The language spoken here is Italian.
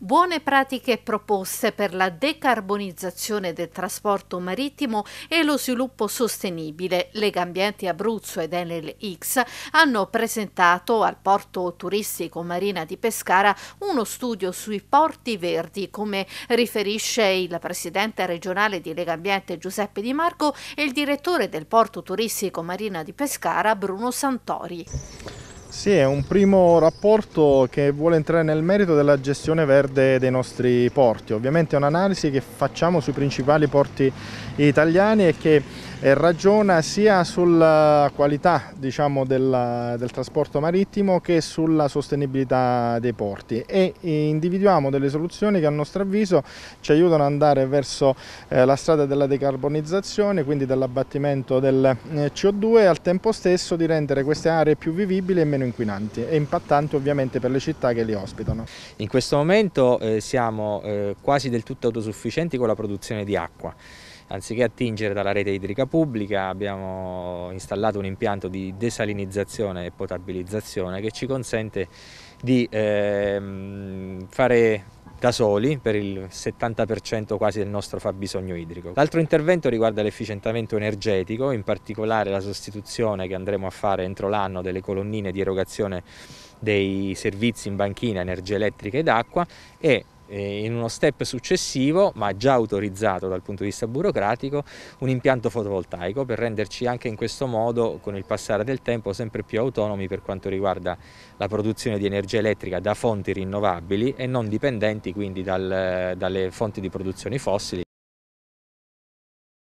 buone pratiche proposte per la decarbonizzazione del trasporto marittimo e lo sviluppo sostenibile. Legambiente Abruzzo ed Enel X hanno presentato al porto turistico Marina di Pescara uno studio sui porti verdi, come riferisce il presidente regionale di Legambiente Giuseppe Di Marco e il direttore del porto turistico Marina di Pescara Bruno Santori. Sì, è un primo rapporto che vuole entrare nel merito della gestione verde dei nostri porti. Ovviamente è un'analisi che facciamo sui principali porti italiani e che ragiona sia sulla qualità diciamo, del, del, trasporto marittimo che sulla sostenibilità dei porti e individuiamo delle soluzioni che a nostro avviso ci aiutano ad andare verso eh, la strada della decarbonizzazione, quindi dell'abbattimento del eh, CO2 e al tempo stesso di rendere queste aree più vivibili e meno inquinanti e impattanti ovviamente per le città che li ospitano. In questo momento eh, siamo eh, quasi del tutto autosufficienti con la produzione di acqua. Anziché attingere dalla rete idrica pubblica abbiamo installato un impianto di desalinizzazione e potabilizzazione che ci consente di ehm, fare da soli per il 70% quasi del nostro fabbisogno idrico. L'altro intervento riguarda l'efficientamento energetico, in particolare la sostituzione che andremo a fare entro l'anno delle colonnine di erogazione dei servizi in banchina, energia elettrica ed acqua e eh, in uno step successivo, ma già autorizzato dal punto di vista burocratico, un impianto fotovoltaico per renderci anche in questo modo, con il passare del tempo, sempre più autonomi per quanto riguarda la produzione di energia elettrica da fonti rinnovabili e non dipendenti quindi dal, eh, dalle fonti di produzione fossili.